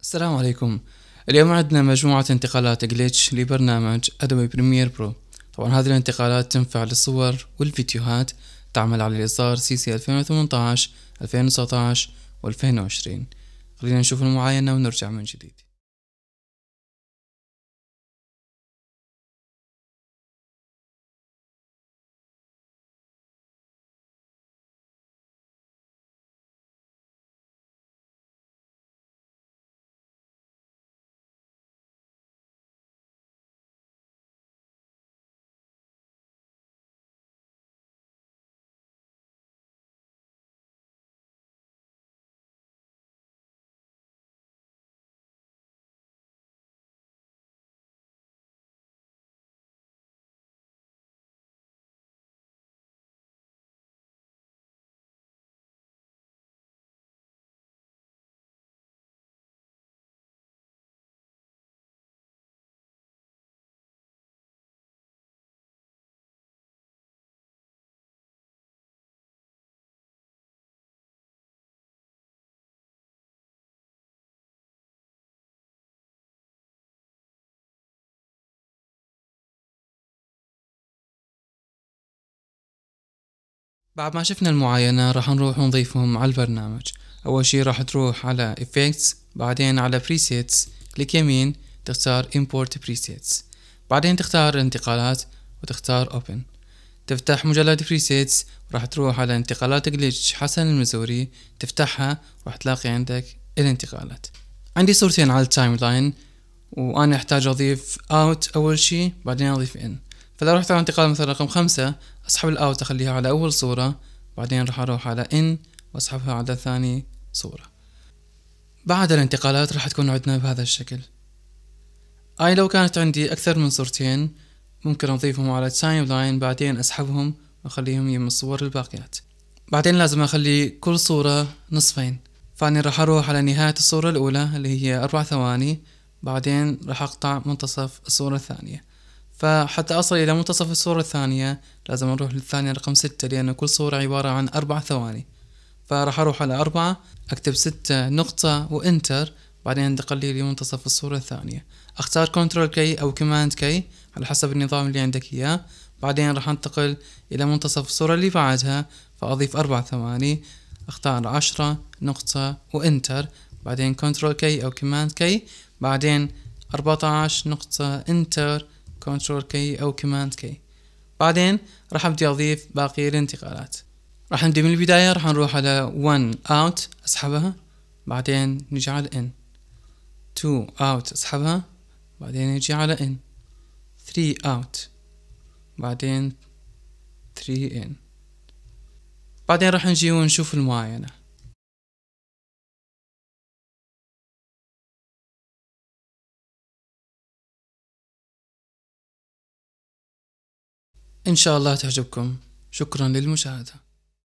السلام عليكم اليوم عندنا مجموعة انتقالات جليتش لبرنامج أدوبي بريمير برو طبعا هذه الانتقالات تنفع للصور والفيديوهات تعمل على الإصدار سي سي 2018 2019 و 2020 خلينا نشوف المعاينة ونرجع من جديد بعد ما شفنا المعاينة راح نروح ونضيفهم على البرنامج أول شي راح تروح على Effects بعدين على Presets كليك يمين تختار Import Presets بعدين تختار الانتقالات وتختار Open تفتح مجلد Presets وراح تروح على انتقالات Glitch حسن المزوري تفتحها وراح تلاقي عندك الانتقالات عندي صورتين على التايم لاين وأنا أحتاج أضيف Out أول شي بعدين أضيف In فإذا رحت على انتقال مثلا رقم خمسة اسحب الاوت اخليها على اول صورة بعدين راح اروح على ان واسحبها على ثاني صورة بعد الانتقالات راح تكون عندنا بهذا الشكل اي لو كانت عندي اكثر من صورتين ممكن اضيفهم على تايم لاين بعدين اسحبهم واخليهم يم الصور الباقيات بعدين لازم اخلي كل صورة نصفين فاني راح اروح على نهاية الصورة الاولى اللي هي اربع ثواني بعدين راح اقطع منتصف الصورة الثانية فحتى أصل إلى منتصف الصورة الثانية لازم أروح للثانية رقم ستة لأن كل صورة عبارة عن أربع ثواني فراح أروح على أربعة أكتب ستة نقطة وإنتر بعدين انتقل لي لمنتصف الصورة الثانية أختار كنترول كي أو كوماند كي على حسب النظام اللي عندك إياه بعدين راح أنتقل إلى منتصف الصورة اللي بعدها فأضيف أربع ثواني أختار عشرة نقطة وإنتر بعدين كنترول كي أو كوماند كي بعدين أربعة عشر نقطة إنتر كنترول كي او كوماند كي بعدين راح ابدي اضيف باقي الانتقالات راح نبدي من البداية راح نروح على 1 out اسحبها بعدين نجي على in 2 out اسحبها بعدين نجي على in 3 out بعدين 3 in بعدين راح نجي ونشوف المعاينة إن شاء الله تعجبكم شكرا للمشاهدة